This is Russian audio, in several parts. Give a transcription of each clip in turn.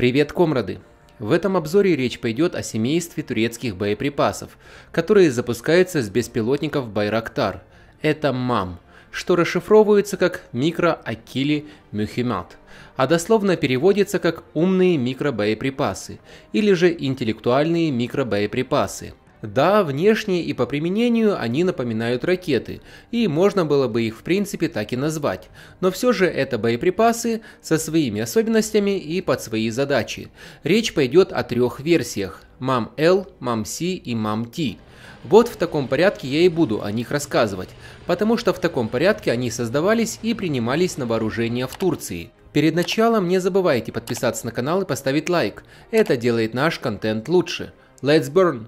Привет, комрады! В этом обзоре речь пойдет о семействе турецких боеприпасов, которые запускаются с беспилотников «Байрактар». Это МАМ, что расшифровывается как «микроакили мюхимат», а дословно переводится как «умные микробоеприпасы» или же «интеллектуальные микробоеприпасы». Да, внешне и по применению они напоминают ракеты, и можно было бы их в принципе так и назвать, но все же это боеприпасы со своими особенностями и под свои задачи. Речь пойдет о трех версиях – МАМ-Л, МАМ-С и МАМ-Т. Вот в таком порядке я и буду о них рассказывать, потому что в таком порядке они создавались и принимались на вооружение в Турции. Перед началом не забывайте подписаться на канал и поставить лайк, это делает наш контент лучше. Let's burn!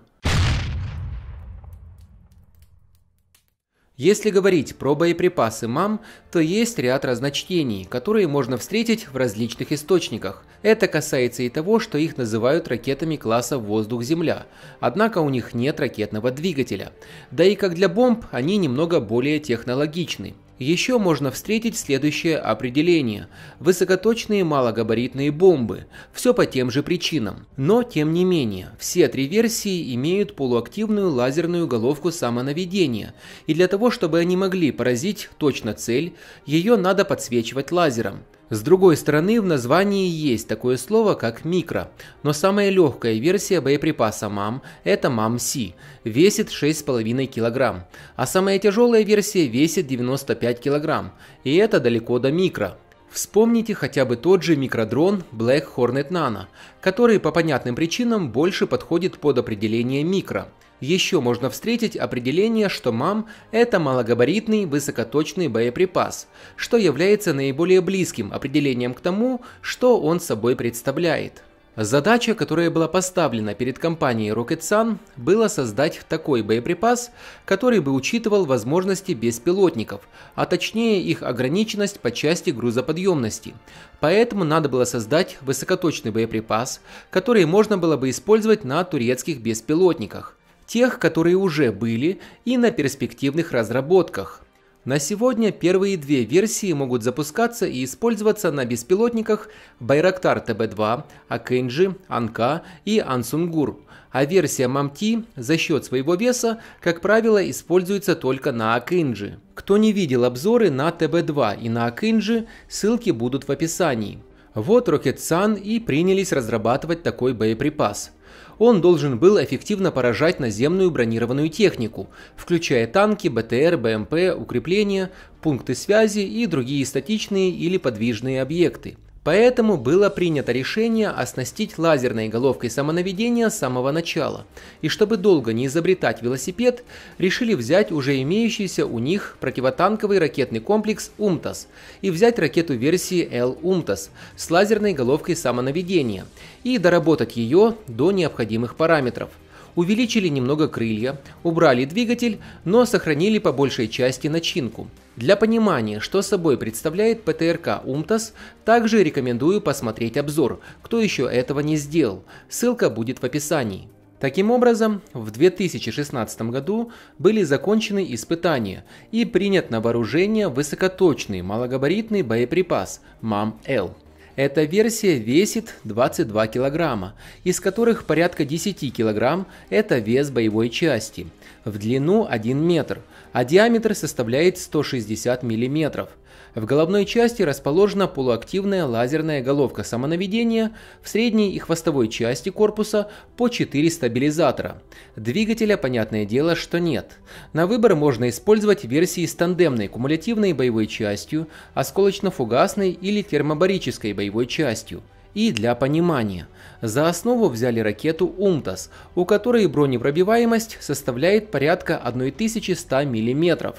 Если говорить про боеприпасы МАМ, то есть ряд разночтений, которые можно встретить в различных источниках. Это касается и того, что их называют ракетами класса «воздух-земля», однако у них нет ракетного двигателя. Да и как для бомб, они немного более технологичны. Еще можно встретить следующее определение – высокоточные малогабаритные бомбы, все по тем же причинам. Но, тем не менее, все три версии имеют полуактивную лазерную головку самонаведения, и для того, чтобы они могли поразить точно цель, ее надо подсвечивать лазером – с другой стороны, в названии есть такое слово, как микро, но самая легкая версия боеприпаса МАМ – это МАМ-Си, весит 6,5 кг, а самая тяжелая версия весит 95 кг, и это далеко до микро. Вспомните хотя бы тот же микродрон Black Hornet Nano, который по понятным причинам больше подходит под определение микро – еще можно встретить определение, что МАМ – это малогабаритный высокоточный боеприпас, что является наиболее близким определением к тому, что он собой представляет. Задача, которая была поставлена перед компанией Rocket Sun, была создать такой боеприпас, который бы учитывал возможности беспилотников, а точнее их ограниченность по части грузоподъемности. Поэтому надо было создать высокоточный боеприпас, который можно было бы использовать на турецких беспилотниках тех, которые уже были, и на перспективных разработках. На сегодня первые две версии могут запускаться и использоваться на беспилотниках Байрактар ТБ-2, Акенджи, Анка и Ансунгур, а версия МАМТИ за счет своего веса, как правило, используется только на Акенджи. Кто не видел обзоры на ТБ-2 и на Акенджи, ссылки будут в описании. Вот Rocket Sun и принялись разрабатывать такой боеприпас – он должен был эффективно поражать наземную бронированную технику, включая танки, БТР, БМП, укрепления, пункты связи и другие статичные или подвижные объекты. Поэтому было принято решение оснастить лазерной головкой самонаведения с самого начала. И чтобы долго не изобретать велосипед, решили взять уже имеющийся у них противотанковый ракетный комплекс «Умтас» и взять ракету версии L «Умтас» с лазерной головкой самонаведения и доработать ее до необходимых параметров увеличили немного крылья, убрали двигатель, но сохранили по большей части начинку. Для понимания, что собой представляет ПТРК Умтас, также рекомендую посмотреть обзор, кто еще этого не сделал, ссылка будет в описании. Таким образом, в 2016 году были закончены испытания и принят на вооружение высокоточный малогабаритный боеприпас МАМ-Л. Эта версия весит 22 килограмма, из которых порядка 10 килограмм – это вес боевой части. В длину 1 метр, а диаметр составляет 160 миллиметров – в головной части расположена полуактивная лазерная головка самонаведения, в средней и хвостовой части корпуса по 4 стабилизатора. Двигателя, понятное дело, что нет. На выбор можно использовать версии с тандемной кумулятивной боевой частью, осколочно-фугасной или термобарической боевой частью и для понимания. За основу взяли ракету «Умтас», у которой бронепробиваемость составляет порядка 1100 мм.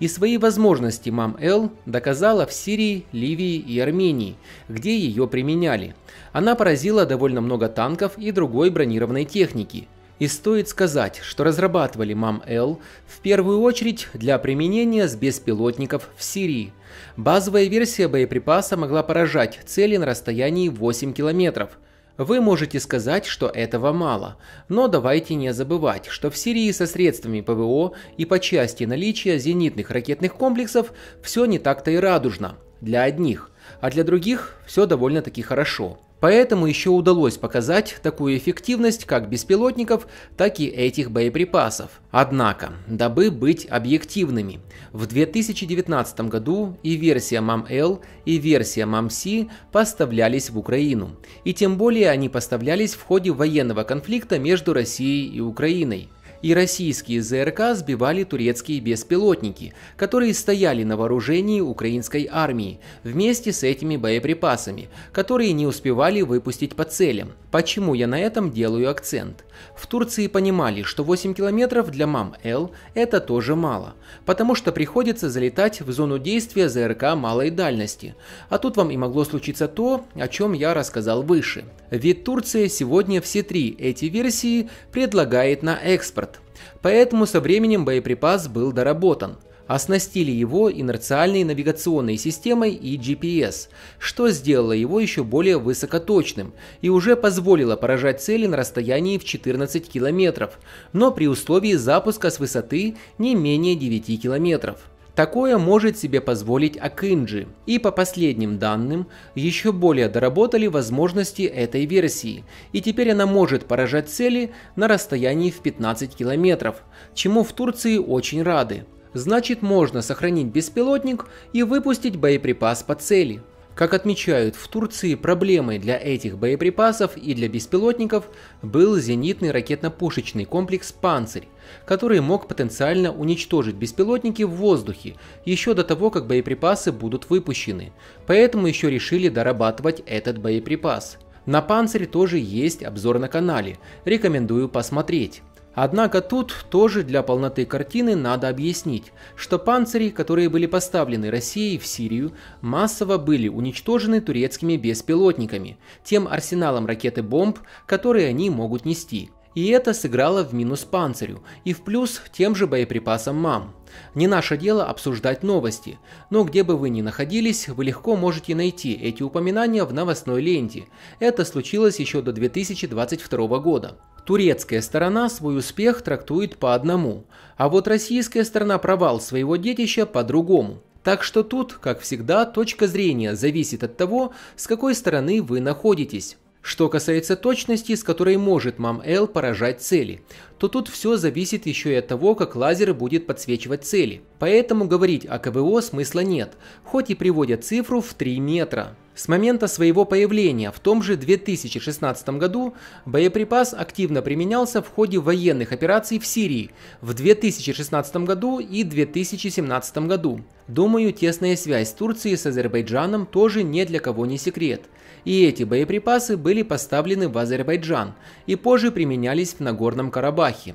И свои возможности МАМ-Л доказала в Сирии, Ливии и Армении, где ее применяли. Она поразила довольно много танков и другой бронированной техники. И стоит сказать, что разрабатывали МАМ-Л в первую очередь для применения с беспилотников в Сирии. Базовая версия боеприпаса могла поражать цели на расстоянии 8 километров – вы можете сказать, что этого мало, но давайте не забывать, что в Сирии со средствами ПВО и по части наличия зенитных ракетных комплексов все не так-то и радужно для одних, а для других все довольно-таки хорошо. Поэтому еще удалось показать такую эффективность как беспилотников, так и этих боеприпасов. Однако, дабы быть объективными, в 2019 году и версия МАМ-Л, и версия МАМ-Си поставлялись в Украину. И тем более они поставлялись в ходе военного конфликта между Россией и Украиной и российские ЗРК сбивали турецкие беспилотники, которые стояли на вооружении украинской армии, вместе с этими боеприпасами, которые не успевали выпустить по целям. Почему я на этом делаю акцент? В Турции понимали, что 8 километров для МАМ-Л это тоже мало, потому что приходится залетать в зону действия ЗРК малой дальности. А тут вам и могло случиться то, о чем я рассказал выше. Ведь Турция сегодня все три эти версии предлагает на экспорт, Поэтому со временем боеприпас был доработан. Оснастили его инерциальной навигационной системой и GPS, что сделало его еще более высокоточным и уже позволило поражать цели на расстоянии в 14 километров, но при условии запуска с высоты не менее 9 километров. Такое может себе позволить Акинджи, и по последним данным еще более доработали возможности этой версии, и теперь она может поражать цели на расстоянии в 15 километров, чему в Турции очень рады. Значит можно сохранить беспилотник и выпустить боеприпас по цели. Как отмечают в Турции, проблемой для этих боеприпасов и для беспилотников был зенитный ракетно-пушечный комплекс «Панцирь», который мог потенциально уничтожить беспилотники в воздухе еще до того, как боеприпасы будут выпущены, поэтому еще решили дорабатывать этот боеприпас. На «Панцирь» тоже есть обзор на канале, рекомендую посмотреть. Однако тут тоже для полноты картины надо объяснить, что панцири, которые были поставлены Россией в Сирию, массово были уничтожены турецкими беспилотниками, тем арсеналом ракеты бомб, которые они могут нести. И это сыграло в минус панцирю и в плюс тем же боеприпасам МАМ. Не наше дело обсуждать новости, но где бы вы ни находились, вы легко можете найти эти упоминания в новостной ленте. Это случилось еще до 2022 года. Турецкая сторона свой успех трактует по одному, а вот российская сторона провал своего детища по другому. Так что тут, как всегда, точка зрения зависит от того, с какой стороны вы находитесь. Что касается точности, с которой может мам-Л поражать цели, то тут все зависит еще и от того, как лазер будет подсвечивать цели. Поэтому говорить о КВО смысла нет, хоть и приводят цифру в 3 метра. С момента своего появления в том же 2016 году боеприпас активно применялся в ходе военных операций в Сирии в 2016 году и 2017 году. Думаю, тесная связь Турции с Азербайджаном тоже ни для кого не секрет. И эти боеприпасы были поставлены в Азербайджан и позже применялись в Нагорном Карабахе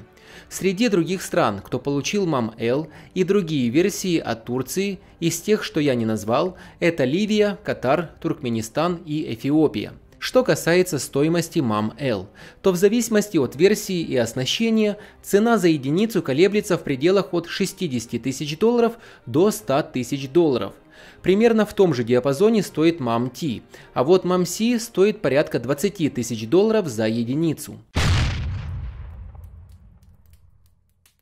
среди других стран, кто получил Мам-Эл и другие версии от Турции, из тех, что я не назвал, это Ливия, Катар, Туркменистан и Эфиопия. Что касается стоимости МАМ l то в зависимости от версии и оснащения цена за единицу колеблется в пределах от 60 тысяч долларов до 100 тысяч долларов. Примерно в том же диапазоне стоит MAM-T, а вот MAM-C стоит порядка 20 тысяч долларов за единицу.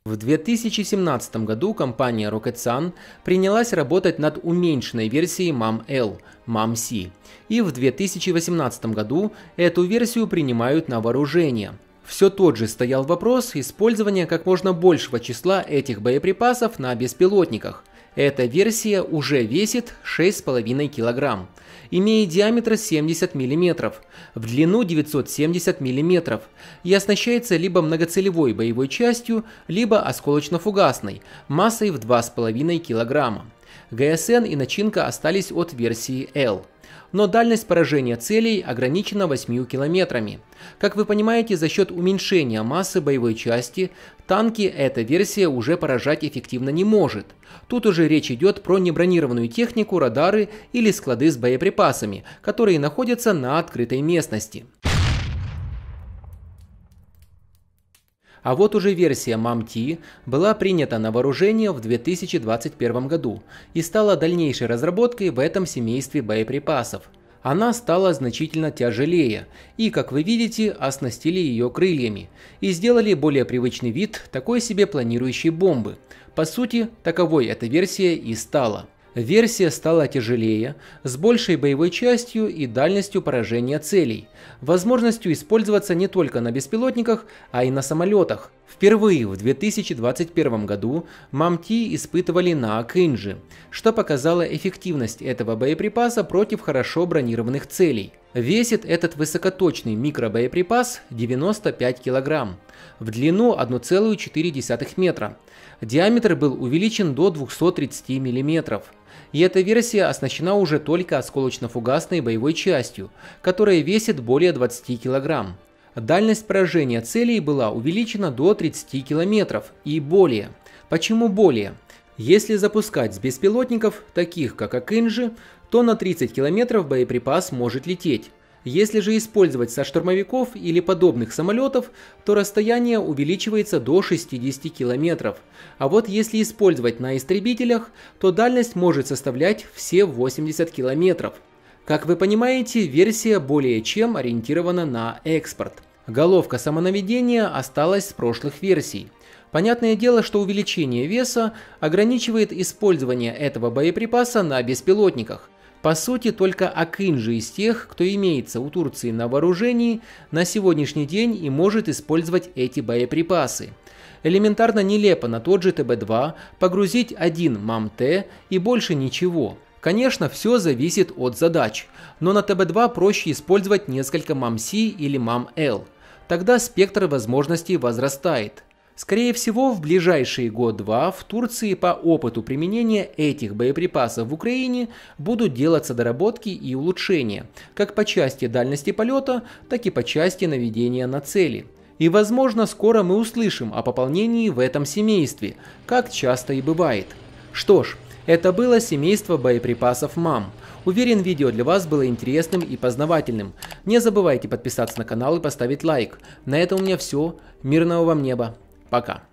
В 2017 году компания Rocket Sun принялась работать над уменьшенной версией MAM-L, MAM-C, и в 2018 году эту версию принимают на вооружение. Все тот же стоял вопрос использования как можно большего числа этих боеприпасов на беспилотниках. Эта версия уже весит 6,5 килограмм имея диаметр 70 мм, в длину 970 мм и оснащается либо многоцелевой боевой частью, либо осколочно-фугасной, массой в 2,5 кг. ГСН и начинка остались от версии L но дальность поражения целей ограничена 8 километрами. Как вы понимаете, за счет уменьшения массы боевой части, танки эта версия уже поражать эффективно не может. Тут уже речь идет про небронированную технику, радары или склады с боеприпасами, которые находятся на открытой местности. А вот уже версия MAMT была принята на вооружение в 2021 году и стала дальнейшей разработкой в этом семействе боеприпасов. Она стала значительно тяжелее и, как вы видите, оснастили ее крыльями и сделали более привычный вид такой себе планирующей бомбы. По сути, таковой эта версия и стала – Версия стала тяжелее, с большей боевой частью и дальностью поражения целей, возможностью использоваться не только на беспилотниках, а и на самолетах – Впервые в 2021 году МАМТИ испытывали на Акинджи, что показало эффективность этого боеприпаса против хорошо бронированных целей. Весит этот высокоточный микробоеприпас 95 кг, в длину 1,4 метра. Диаметр был увеличен до 230 мм. И эта версия оснащена уже только осколочно-фугасной боевой частью, которая весит более 20 килограмм. Дальность поражения целей была увеличена до 30 километров и более. Почему более? Если запускать с беспилотников, таких как Акинжи, то на 30 километров боеприпас может лететь. Если же использовать со штурмовиков или подобных самолетов, то расстояние увеличивается до 60 километров. А вот если использовать на истребителях, то дальность может составлять все 80 километров. Как вы понимаете, версия более чем ориентирована на экспорт. Головка самонаведения осталась с прошлых версий. Понятное дело, что увеличение веса ограничивает использование этого боеприпаса на беспилотниках. По сути, только Акинжи из тех, кто имеется у Турции на вооружении, на сегодняшний день и может использовать эти боеприпасы. Элементарно нелепо на тот же ТБ-2 погрузить один МАМТ и больше ничего – Конечно, все зависит от задач, но на ТБ2 проще использовать несколько MAMC или MAML. Тогда спектр возможностей возрастает. Скорее всего, в ближайшие год-два в Турции по опыту применения этих боеприпасов в Украине будут делаться доработки и улучшения, как по части дальности полета, так и по части наведения на цели. И возможно скоро мы услышим о пополнении в этом семействе, как часто и бывает. Что ж, это было семейство боеприпасов МАМ. Уверен, видео для вас было интересным и познавательным. Не забывайте подписаться на канал и поставить лайк. На этом у меня все. Мирного вам неба. Пока.